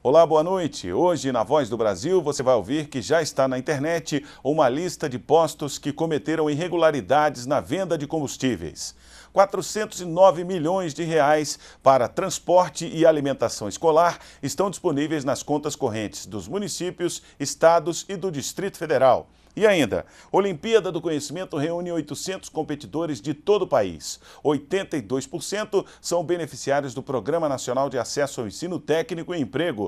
Olá, boa noite. Hoje, na Voz do Brasil, você vai ouvir que já está na internet uma lista de postos que cometeram irregularidades na venda de combustíveis. 409 milhões de reais para transporte e alimentação escolar estão disponíveis nas contas correntes dos municípios, estados e do Distrito Federal. E ainda, Olimpíada do Conhecimento reúne 800 competidores de todo o país. 82% são beneficiários do Programa Nacional de Acesso ao Ensino Técnico e Emprego,